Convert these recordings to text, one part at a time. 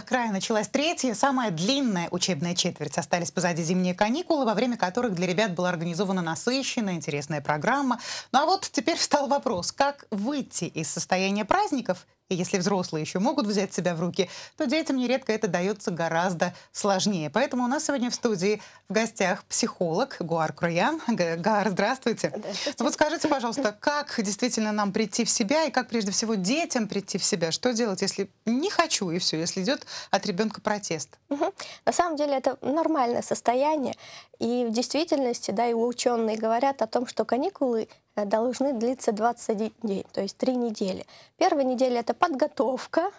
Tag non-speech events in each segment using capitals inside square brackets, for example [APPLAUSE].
школах края началась третья, самая длинная учебная четверть. Остались позади зимние каникулы, во время которых для ребят была организована насыщенная, интересная программа. Ну а вот теперь встал вопрос, как выйти из состояния праздников и если взрослые еще могут взять себя в руки, то детям нередко это дается гораздо сложнее. Поэтому у нас сегодня в студии в гостях психолог Гуар Курьян. Гуар, здравствуйте. здравствуйте. Вот скажите, пожалуйста, как действительно нам прийти в себя и как прежде всего детям прийти в себя? Что делать, если не хочу и все, если идет от ребенка протест? Угу. На самом деле это нормальное состояние. И в действительности, да, и ученые говорят о том, что каникулы э, должны длиться 21 день, то есть 3 недели. Первая неделя — это подготовка,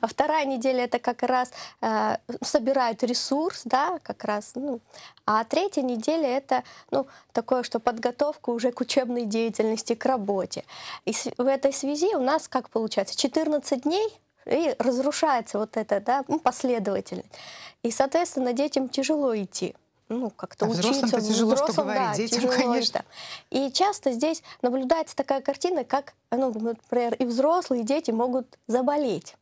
а вторая неделя это как раз э, собирают ресурс, да, как раз. Ну, а третья неделя это ну, такое, что подготовка уже к учебной деятельности, к работе. И в этой связи у нас как получается 14 дней и разрушается вот это, да, ну, последовательность. И, соответственно, детям тяжело идти ну, как-то а учиться. тяжело, взрослым, что говорить, да, детям, тяжело, конечно. Да. И часто здесь наблюдается такая картина, как, ну, например, и взрослые, и дети могут заболеть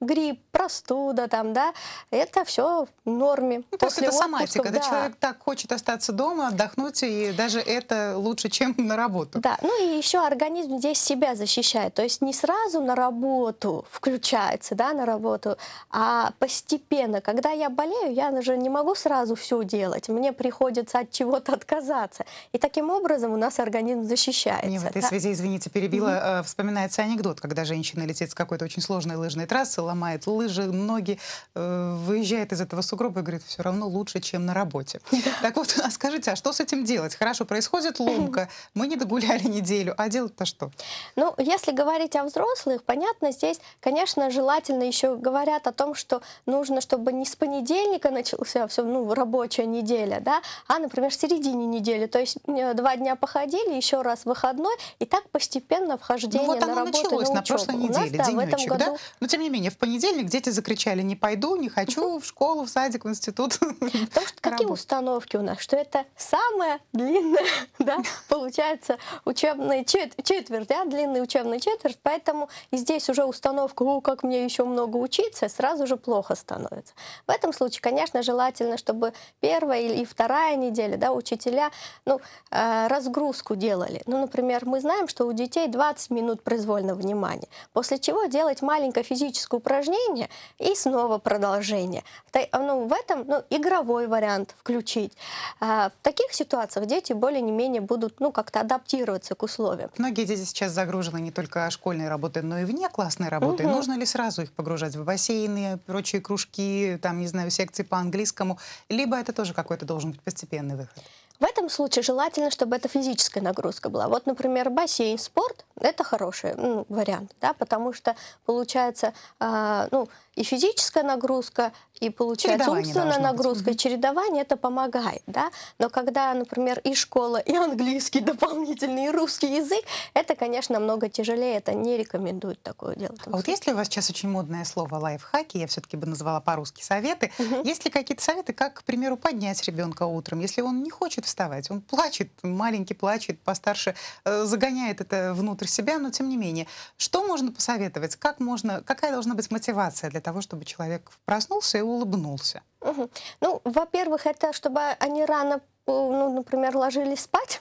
грипп, простуда, там, да, это все в норме. Ну, то есть это соматика, когда человек так хочет остаться дома, отдохнуть, и даже это лучше, чем [LAUGHS] на работу. Да, ну и еще организм здесь себя защищает, то есть не сразу на работу включается, да, на работу, а постепенно. Когда я болею, я же не могу сразу все делать, мне приходится от чего-то отказаться. И таким образом у нас организм защищается. Не, в этой да? связи, извините, перебила, mm-hmm. вспоминается анекдот, когда женщина летит с какой-то очень сложной лыжной трассы, ломает лыжи, ноги, э, выезжает из этого сугроба и говорит, все равно лучше, чем на работе. [LAUGHS] Так вот, а скажите, а что с этим делать? Хорошо, происходит ломка, мы не догуляли неделю, а делать-то что? Ну, если говорить о взрослых, понятно, здесь, конечно, желательно еще говорят о том, что нужно, чтобы не с понедельника начался все, ну, рабочая неделя, да, а, например, в середине недели, то есть э, два дня походили, еще раз выходной, и так постепенно вхождение ну, вот на работу началось на, учебу. на прошлой неделе, нас, да, в этом году... да? Но, тем не менее, понедельник дети закричали, не пойду, не хочу в школу, в садик, в институт. [LAUGHS] Потому что какие установки у нас? Что это самая длинная, [LAUGHS] да, получается, учебная четверть, да, длинная учебная четверть, поэтому и здесь уже установка, о, как мне еще много учиться, сразу же плохо становится. В этом случае, конечно, желательно, чтобы первая и вторая неделя, да, учителя, ну, э, разгрузку делали. Ну, например, мы знаем, что у детей 20 минут произвольного внимания, после чего делать маленькое физическое упражнение и снова продолжение. Ну, в этом ну, игровой вариант включить. А, в таких ситуациях дети более-менее будут ну, как-то адаптироваться к условиям. Многие дети сейчас загружены не только школьной работой, но и вне классной работы. Угу. Нужно ли сразу их погружать в бассейны, прочие кружки, там, не знаю, секции по английскому? Либо это тоже какой-то должен быть постепенный выход? В этом случае желательно, чтобы это физическая нагрузка была. Вот, например, бассейн, спорт – это хороший ну, вариант, да, потому что получается, э, ну, и физическая нагрузка, и получается умственная нагрузка, быть. чередование это помогает, да. Но когда, например, и школа, и английский [LAUGHS] дополнительный, и русский язык, это, конечно, намного тяжелее, это не рекомендуют такое делать. А случае. вот если у вас сейчас очень модное слово лайфхаки, я все-таки бы назвала по-русски советы, есть ли какие-то советы, как, к примеру, поднять ребенка утром, если он не хочет вставать. Он плачет, маленький плачет, постарше э, загоняет это внутрь себя, но тем не менее. Что можно посоветовать? Как можно, какая должна быть мотивация для того, чтобы человек проснулся и улыбнулся? Угу. Ну, во-первых, это чтобы они рано э, ну, например, ложились спать,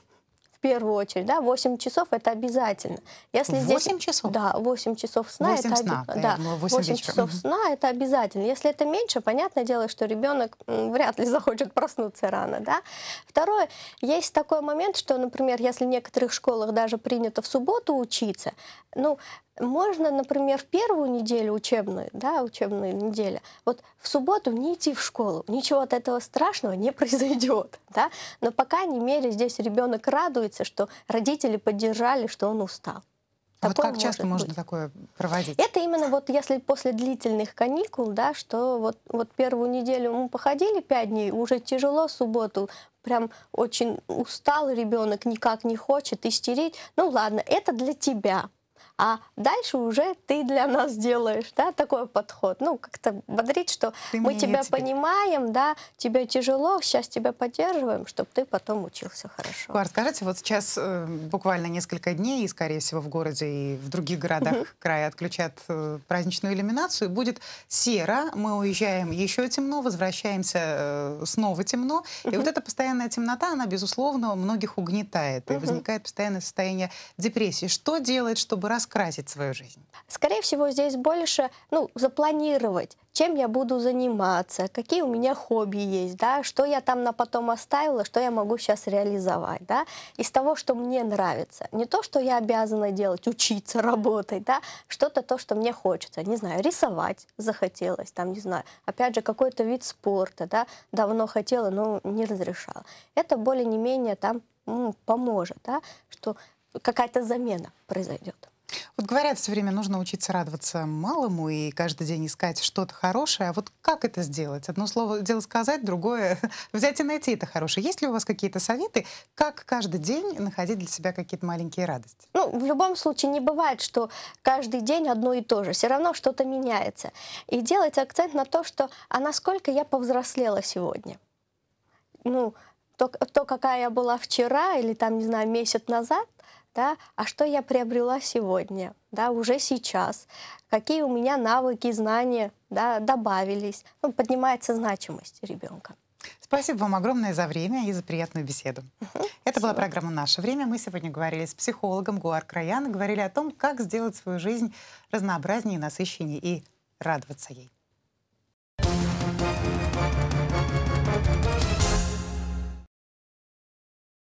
первую очередь, да, 8 часов это обязательно. Если 8 здесь, часов? Да, 8 часов сна. 8 это, сна, об... да, думала, 8, 8 часов сна это обязательно. Если это меньше, понятное дело, что ребенок вряд ли [LAUGHS] захочет проснуться рано, да. Второе, есть такой момент, что, например, если в некоторых школах даже принято в субботу учиться, ну, можно, например, в первую неделю учебную, да, учебная неделя, вот в субботу не идти в школу, ничего от этого страшного не [LAUGHS] произойдет, да, но по крайней мере здесь ребенок радуется, что родители поддержали, что он устал. Такое вот как может часто быть. можно такое проводить? Это именно вот если после длительных каникул, да, что вот, вот первую неделю мы походили пять дней, уже тяжело субботу, прям очень устал ребенок, никак не хочет истерить. Ну ладно, это для тебя, а дальше уже ты для нас делаешь, да, такой подход. Ну, как-то бодрить, что ты мы тебя теперь. понимаем, да, тебе тяжело, сейчас тебя поддерживаем, чтобы ты потом учился хорошо. Куар, скажите, вот сейчас э, буквально несколько дней, и, скорее всего, в городе и в других городах mm -hmm. края отключат э, праздничную иллюминацию, будет серо, мы уезжаем еще темно, возвращаемся э, снова темно, и mm -hmm. вот эта постоянная темнота, она, безусловно, многих угнетает, mm -hmm. и возникает постоянное состояние депрессии. Что делать, чтобы раз раскрасить свою жизнь? Скорее всего, здесь больше ну, запланировать, чем я буду заниматься, какие у меня хобби есть, да, что я там на потом оставила, что я могу сейчас реализовать, да, из того, что мне нравится. Не то, что я обязана делать, учиться, работать, да, что-то то, что мне хочется. Не знаю, рисовать захотелось, там, не знаю, опять же, какой-то вид спорта, да, давно хотела, но не разрешала. Это более-менее там поможет, да, что какая-то замена произойдет. Вот говорят все время, нужно учиться радоваться малому и каждый день искать что-то хорошее. А вот как это сделать? Одно слово дело сказать, другое [LAUGHS] взять и найти это хорошее. Есть ли у вас какие-то советы, как каждый день находить для себя какие-то маленькие радости? Ну, в любом случае не бывает, что каждый день одно и то же. Все равно что-то меняется. И делать акцент на то, что а насколько я повзрослела сегодня. Ну, то, то, какая я была вчера или там, не знаю, месяц назад, да, а что я приобрела сегодня, да, уже сейчас, какие у меня навыки, знания, да, добавились, ну, поднимается значимость ребенка. Спасибо вам огромное за время и за приятную беседу. Это была программа «Наше время». Мы сегодня говорили с психологом Гуар Краян и говорили о том, как сделать свою жизнь разнообразнее, насыщеннее и радоваться ей.